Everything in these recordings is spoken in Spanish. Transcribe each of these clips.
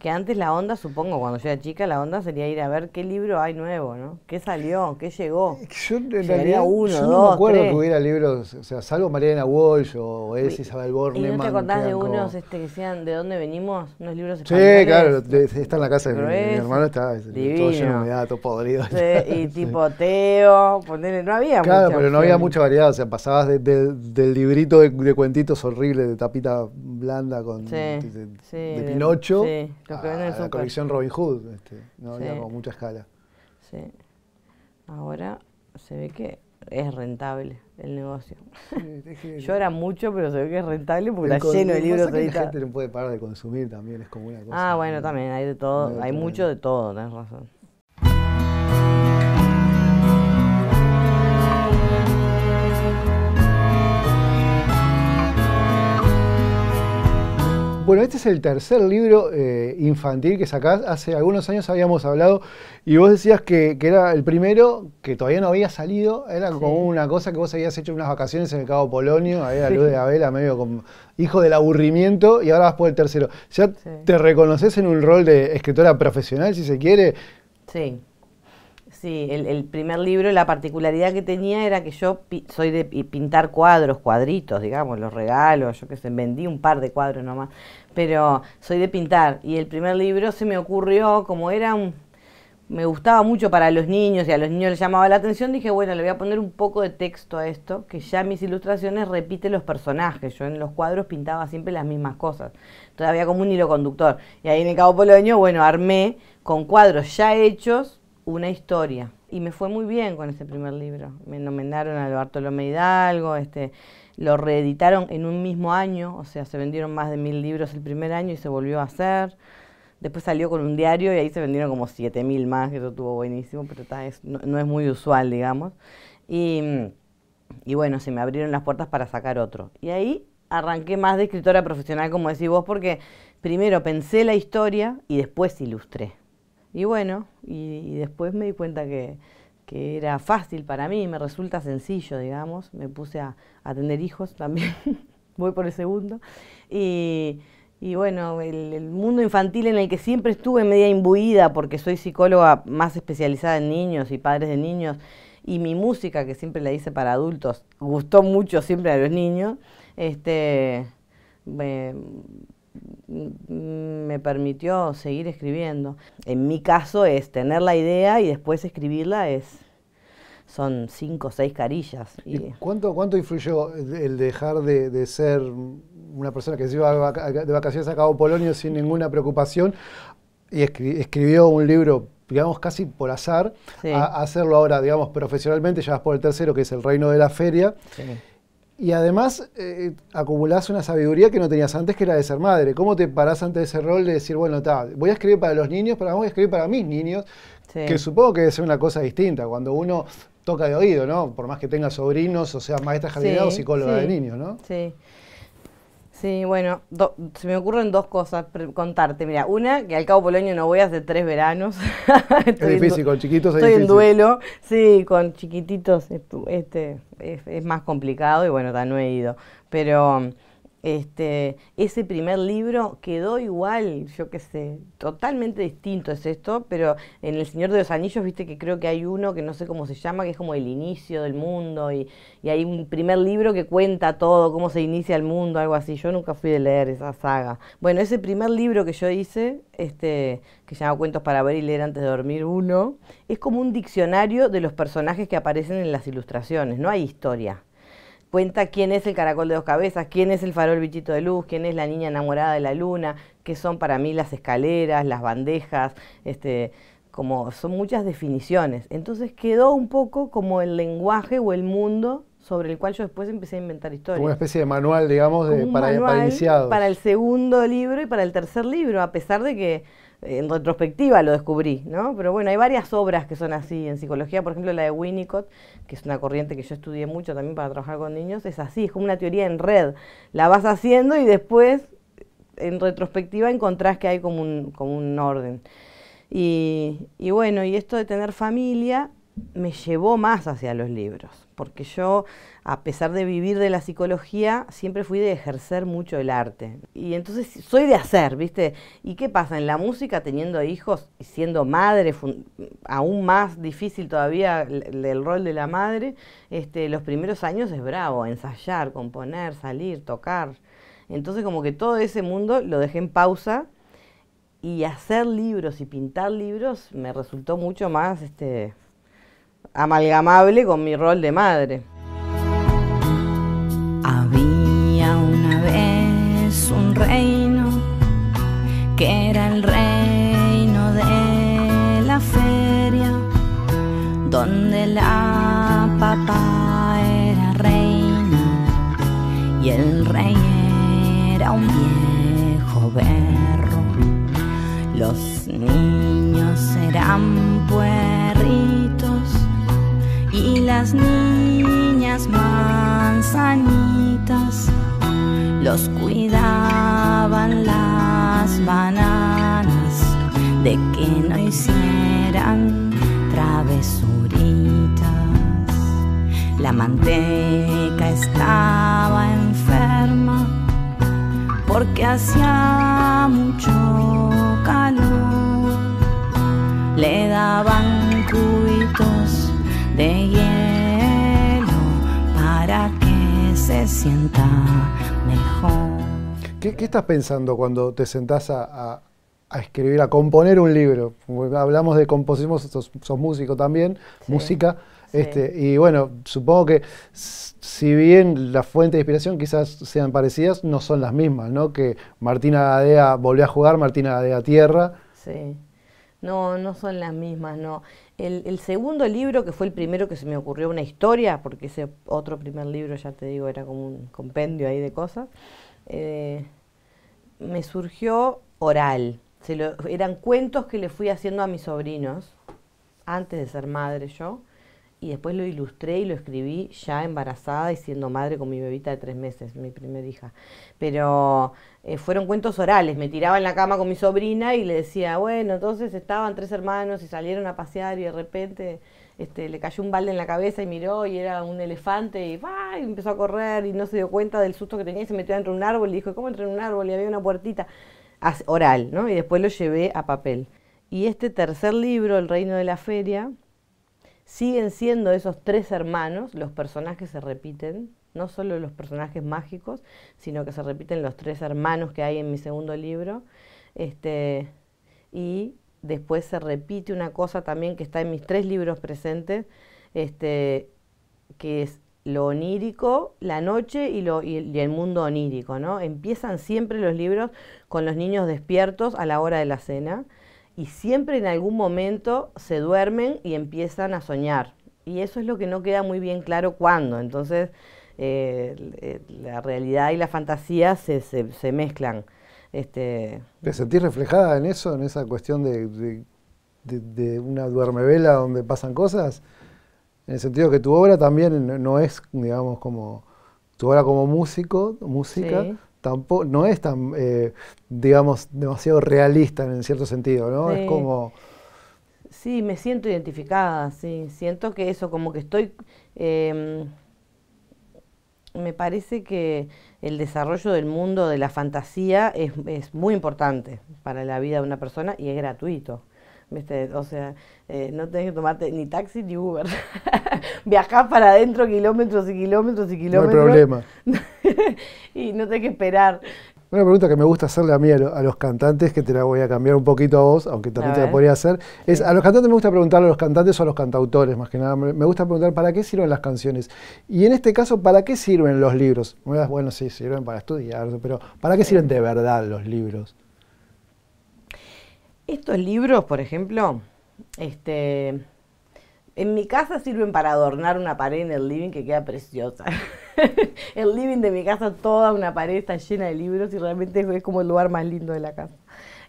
Que antes la onda, supongo, cuando yo era chica, la onda sería ir a ver qué libro hay nuevo, ¿no? ¿Qué salió? ¿Qué llegó? Eh, yo en realidad uno, yo no me acuerdo que hubiera libros, o sea, salvo Mariana Walsh o es Isabel Bornemann. ¿Y no te acordás de unos este, que decían de dónde venimos? Unos libros españoles. Sí, claro, está en la casa de mi, hermano, está todo lleno de humedad, todo Sí, y tipo Teo, ponele, no había Claro, pero no había mucha variedad, o sea, pasabas del librito de, cuentitos horribles de tapita blanda con sí, sí, de, Pinocho. Ah, la colección Robin Hood, este, no sí. digamos, mucha escala. Sí. Ahora se ve que es rentable el negocio. Sí, Llora mucho, pero se ve que es rentable porque está lleno de libros La gente no puede parar de consumir también, es como una ah, cosa. Ah, bueno, también hay de todo, hay mucho de todo, tenés razón. Bueno, este es el tercer libro eh, infantil que sacás. Hace algunos años habíamos hablado y vos decías que, era el primero que todavía no había salido. Era como una cosa que vos habías hecho unas vacaciones en el Cabo Polonio, ahí a luz de Abela, medio como hijo del aburrimiento, y ahora vas por el tercero. ¿Ya te reconoces en un rol de escritora profesional, si se quiere? Sí. Sí, el, primer libro, la particularidad que tenía era que yo soy de pintar cuadros, cuadritos, digamos, los regalos, yo que sé, vendí un par de cuadros nomás pero soy de pintar. Y el primer libro se me ocurrió, como era un, me gustaba mucho para los niños y a los niños les llamaba la atención, dije, bueno, le voy a poner un poco de texto a esto, que ya mis ilustraciones repiten los personajes. Yo en los cuadros pintaba siempre las mismas cosas. todavía como un hilo conductor. Y ahí en el Cabo Poloño, bueno, armé con cuadros ya hechos una historia. Y me fue muy bien con ese primer libro. Me nominaron a Bartolomé Hidalgo, este, lo reeditaron en un mismo año, o sea, se vendieron más de mil libros el primer año y se volvió a hacer. Después salió con un diario y ahí se vendieron como mil más, que eso tuvo buenísimo, pero no, es muy usual, digamos. Y, y, bueno, se me abrieron las puertas para sacar otro. Y ahí arranqué más de escritora profesional, como decís vos, porque primero pensé la historia y después ilustré. Y bueno, y después me di cuenta que, que era fácil para mí, me resulta sencillo, digamos. Me puse a, tener hijos también, voy por el segundo. Y, y bueno, el, mundo infantil en el que siempre estuve media imbuida, porque soy psicóloga más especializada en niños y padres de niños, y mi música, que siempre la hice para adultos, gustó mucho siempre a los niños. Este, me, Mm, me permitió seguir escribiendo. En mi caso es tener la idea y después escribirla es son cinco o seis carillas. ¿Y cuánto, ¿Cuánto influyó el dejar de, ser una persona que se iba de vacaciones a Cabo Polonio sin ninguna preocupación y escribió un libro digamos, casi por azar, a hacerlo ahora, digamos, profesionalmente, ya vas por el tercero, que es el reino de la feria. Sí. Y además eh, acumulás una sabiduría que no tenías antes, que era de ser madre. ¿Cómo te parás ante ese rol de decir, bueno, voy a escribir para los niños, pero voy a escribir para mis niños? Que supongo que es una cosa distinta cuando uno toca de oído, ¿no? Por más que tenga sobrinos, o sea, maestra de o psicóloga de niños, ¿no? Sí. Sí, bueno, se me ocurren dos cosas contarte. Mira, una, que al Cabo Polonio no voy hace tres veranos. es difícil, con chiquitos Estoy en duelo, sí, con chiquititos este, es, más complicado y bueno, no he ido. Pero este, ese primer libro quedó igual, yo qué sé, totalmente distinto es esto, pero en El Señor de los Anillos, viste que creo que hay uno que no sé cómo se llama, que es como el inicio del mundo, y, y hay un primer libro que cuenta todo, cómo se inicia el mundo, algo así. Yo nunca fui de leer esa saga. Bueno, ese primer libro que yo hice, este, que se llama Cuentos para ver y leer antes de dormir uno, es como un diccionario de los personajes que aparecen en las ilustraciones, no hay historia cuenta quién es el caracol de dos cabezas, quién es el farol bichito de luz, quién es la niña enamorada de la luna, qué son para mí las escaleras, las bandejas, este, como son muchas definiciones. Entonces quedó un poco como el lenguaje o el mundo sobre el cual yo después empecé a inventar historias. una especie de manual, digamos, para, para, iniciados. Para el segundo libro y para el tercer libro, a pesar de que en retrospectiva lo descubrí, ¿no? Pero bueno, hay varias obras que son así en psicología, por ejemplo la de Winnicott, que es una corriente que yo estudié mucho también para trabajar con niños, es así, es como una teoría en red, la vas haciendo y después en retrospectiva encontrás que hay como un, como un orden. Y, y bueno, y esto de tener familia me llevó más hacia los libros, porque yo, a pesar de vivir de la psicología, siempre fui de ejercer mucho el arte. Y entonces soy de hacer, ¿viste? ¿Y qué pasa? En la música, teniendo hijos y siendo madre, aún más difícil todavía el, rol de la madre, este, los primeros años es bravo, ensayar, componer, salir, tocar. Entonces como que todo ese mundo lo dejé en pausa y hacer libros y pintar libros me resultó mucho más... Este, amalgamable con mi rol de madre. Había una vez un reino que era el reino de la feria, donde la papá era reina y el rey era un viejo perro. Los niños eran pues las niñas manzanitas, los cuidaban las bananas de que no hicieran travesuritas. La manteca estaba enferma porque hacía mucho calor. Le daban cubitos de para que se sienta mejor. ¿Qué, estás pensando cuando te sentás a, escribir, a componer un libro? Hablamos de composición, sos, sos músico también, música. Este, y bueno, supongo que si bien las fuentes de inspiración quizás sean parecidas, no son las mismas, ¿no? Que Martina Gadea volvió a jugar, Martina Gadea tierra. Sí. No, no son las mismas, no. El, segundo libro, que fue el primero que se me ocurrió una historia, porque ese otro primer libro, ya te digo, era como un compendio ahí de cosas, eh, me surgió oral. eran cuentos que le fui haciendo a mis sobrinos, antes de ser madre yo, y después lo ilustré y lo escribí ya embarazada y siendo madre con mi bebita de tres meses, mi primer hija. Pero eh, fueron cuentos orales, me tiraba en la cama con mi sobrina y le decía, bueno, entonces estaban tres hermanos y salieron a pasear y de repente este, le cayó un balde en la cabeza y miró y era un elefante y, ¡ah! y empezó a correr y no se dio cuenta del susto que tenía y se metió entre un árbol y dijo, ¿cómo en un árbol? Y había una puertita oral, ¿no? Y después lo llevé a papel. Y este tercer libro, El Reino de la Feria, siguen siendo esos tres hermanos, los personajes se repiten, no solo los personajes mágicos, sino que se repiten los tres hermanos que hay en mi segundo libro. Este, y después se repite una cosa también que está en mis tres libros presentes, este, que es lo onírico, la noche y, lo, y el mundo onírico. ¿no? Empiezan siempre los libros con los niños despiertos a la hora de la cena y siempre en algún momento se duermen y empiezan a soñar. Y eso es lo que no queda muy bien claro cuándo. Entonces, eh, eh, la realidad y la fantasía se, se, mezclan. Este... ¿Te sentís reflejada en eso, en esa cuestión de, de, una duermevela donde pasan cosas? En el sentido que tu obra también no es, digamos, como tu obra como músico, música, no es tan, eh, digamos, demasiado realista en cierto sentido, ¿no? Es como... Sí, me siento identificada, sí. Siento que eso, como que estoy... Em, me parece que el desarrollo del mundo de la fantasía es muy importante para la vida de una persona y es gratuito. O sea, eh, no tenés que tomarte ni taxi ni Uber. Viajás para adentro kilómetros y kilómetros y kilómetros. No hay problema. y no tenés que esperar. Una pregunta que me gusta hacerle a mí, a, los cantantes, que te la voy a cambiar un poquito a vos, aunque también te la podría hacer, es, a los cantantes me gusta preguntarle a los cantantes o a los cantautores, más que nada, me gusta preguntar para qué sirven las canciones. Y en este caso, ¿para qué sirven los libros? Bueno, sí, sirven para estudiar, pero ¿para qué sirven de verdad los libros? Estos libros, por ejemplo, este, en mi casa sirven para adornar una pared en el living que queda preciosa. el living de mi casa, toda una pared está llena de libros y realmente es como el lugar más lindo de la casa.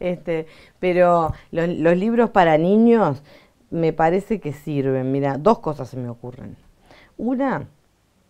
Este, pero los, libros para niños me parece que sirven. Mira, dos cosas se me ocurren. Una,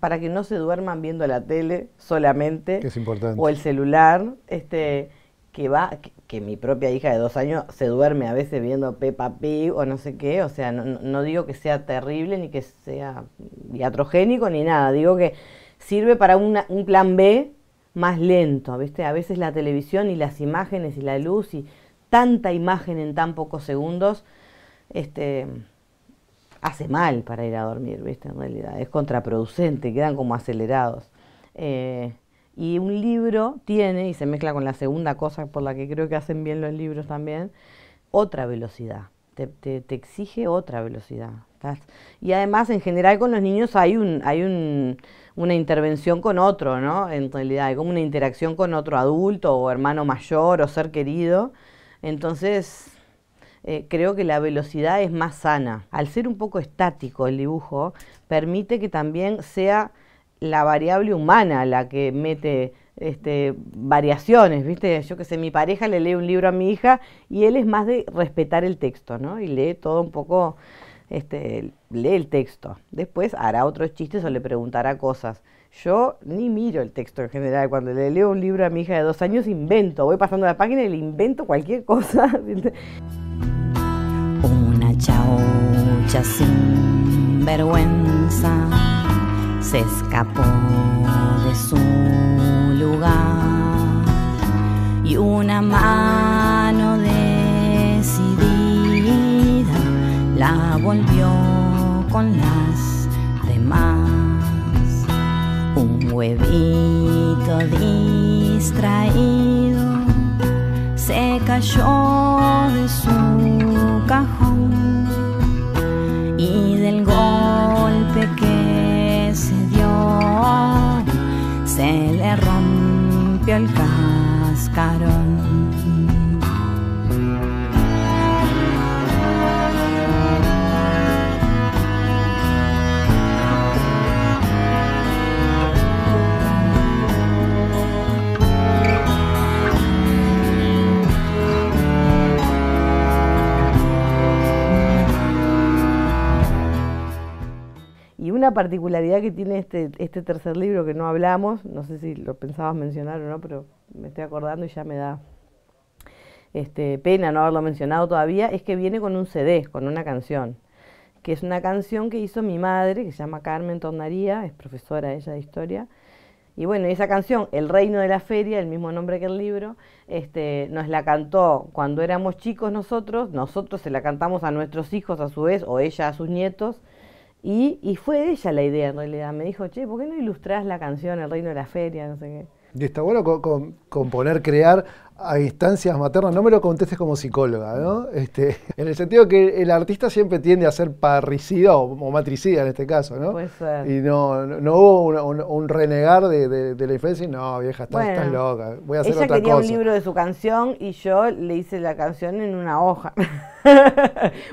para que no se duerman viendo la tele solamente. Que es importante. O el celular. Este, que va, que, mi propia hija de dos años se duerme a veces viendo Peppa Pig o no sé qué, o sea, no, digo que sea terrible ni que sea iatrogénico ni nada, digo que sirve para un plan B más lento, ¿viste? A veces la televisión y las imágenes y la luz y tanta imagen en tan pocos segundos, este, hace mal para ir a dormir, ¿viste? En realidad es contraproducente, quedan como acelerados. Eh, y un libro tiene, y se mezcla con la segunda cosa por la que creo que hacen bien los libros también, otra velocidad. Te, te, exige otra velocidad. Y además, en general, con los niños hay, un, hay un, una intervención con otro, ¿no? En realidad, hay como una interacción con otro adulto o hermano mayor o ser querido. Entonces, eh, creo que la velocidad es más sana. Al ser un poco estático el dibujo, permite que también sea la variable humana la que mete este, variaciones, ¿viste? Yo que sé, mi pareja le lee un libro a mi hija y él es más de respetar el texto, ¿no? Y lee todo un poco, este, lee el texto. Después hará otros chistes o le preguntará cosas. Yo ni miro el texto en general. Cuando le leo un libro a mi hija de dos años, invento. Voy pasando la página y le invento cualquier cosa. Una chaucha sin vergüenza se escapó de su lugar y una mano decidida la volvió con las demás. Un huevito distraído se cayó de su particularidad que tiene este, este, tercer libro que no hablamos, no sé si lo pensabas mencionar o no, pero me estoy acordando y ya me da este, pena no haberlo mencionado todavía, es que viene con un CD, con una canción, que es una canción que hizo mi madre, que se llama Carmen Tornaría, es profesora ella de historia, y bueno, esa canción, El Reino de la Feria, el mismo nombre que el libro, este, nos la cantó cuando éramos chicos nosotros, nosotros se la cantamos a nuestros hijos a su vez, o ella a sus nietos, y, y, fue ella la idea en realidad. Me dijo, che, ¿por qué no ilustrás la canción El Reino de la Feria? No sé qué. Y está bueno componer, crear a instancias maternas. No me lo contestes como psicóloga, ¿no? Este, en el sentido que el artista siempre tiende a ser parricida o, matricida en este caso, ¿no? Y no, no hubo un, renegar de, la infancia no, vieja, estás, loca, voy a hacer otra cosa. Ella tenía un libro de su canción y yo le hice la canción en una hoja.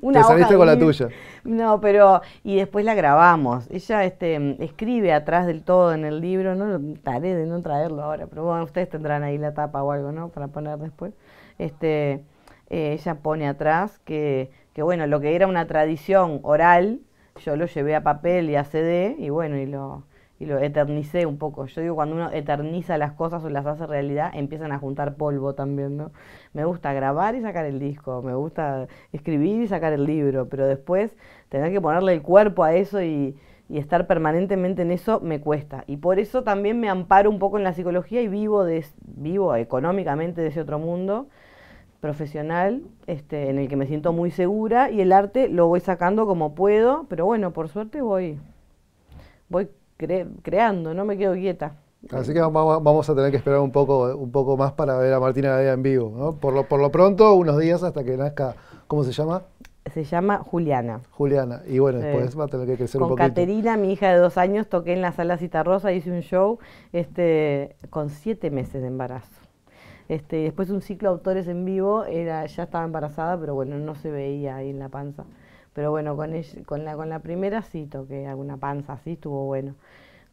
una Te saliste con la tuya. No, pero. Y después la grabamos. Ella este, escribe atrás del todo en el libro. No taré de no traerlo ahora, pero bueno, ustedes tendrán ahí la tapa o algo, ¿no? Para poner después. Este, eh, ella pone atrás que, que, bueno, lo que era una tradición oral, yo lo llevé a papel y a CD y bueno, y lo y lo eternicé un poco. Yo digo, cuando uno eterniza las cosas o las hace realidad, empiezan a juntar polvo también, ¿no? Me gusta grabar y sacar el disco, me gusta escribir y sacar el libro, pero después tener que ponerle el cuerpo a eso y, estar permanentemente en eso me cuesta. Y por eso también me amparo un poco en la psicología y vivo, de, vivo económicamente de ese otro mundo profesional este, en el que me siento muy segura y el arte lo voy sacando como puedo, pero bueno, por suerte voy, voy creando, no me quedo quieta. Así que vamos a tener que esperar un poco, un poco más para ver a Martina Gadea en vivo. ¿no? Por, lo, por lo pronto, unos días hasta que nazca, ¿cómo se llama? Se llama Juliana. Juliana, y bueno, después va a tener que crecer un poquito. Con Caterina, mi hija de dos años, toqué en la sala Citarrosa, hice un show este, con siete meses de embarazo. Este, después un ciclo de autores en vivo, era, ya estaba embarazada, pero bueno, no se veía ahí en la panza. Pero bueno, con, con, la, con la primera sí toqué alguna panza, así estuvo bueno.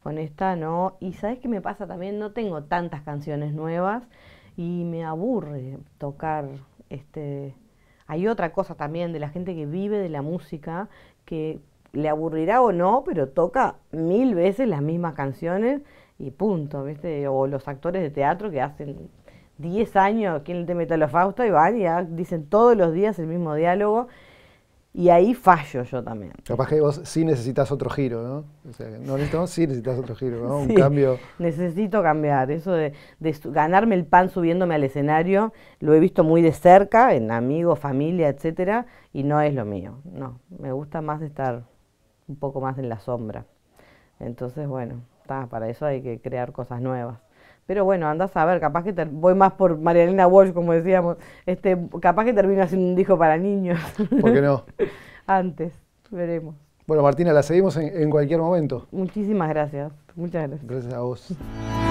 Con esta no. Y sabes qué me pasa también, no tengo tantas canciones nuevas y me aburre tocar este hay otra cosa también de la gente que vive de la música que le aburrirá o no, pero toca mil veces las mismas canciones y punto, ¿viste? O los actores de teatro que hacen 10 años, ¿quién te tema a los Fausta? Y van y dicen todos los días el mismo diálogo y ahí fallo yo también. Capaz que vos sí necesitas otro giro, ¿no? O sea, no, este sí necesitas otro giro, ¿no? Un cambio. Necesito cambiar. Eso de, ganarme el pan subiéndome al escenario, lo he visto muy de cerca, en amigos, familia, etcétera, y no es lo mío. No, me gusta más estar un poco más en la sombra. Entonces, bueno, para eso hay que crear cosas nuevas. Pero bueno, andas a ver, capaz que voy más por Marielena Walsh, como decíamos. Este, capaz que termino haciendo un disco para niños. ¿Por qué no? Antes, veremos. Bueno, Martina, la seguimos en, en cualquier momento. Muchísimas gracias. Muchas gracias. Gracias a vos.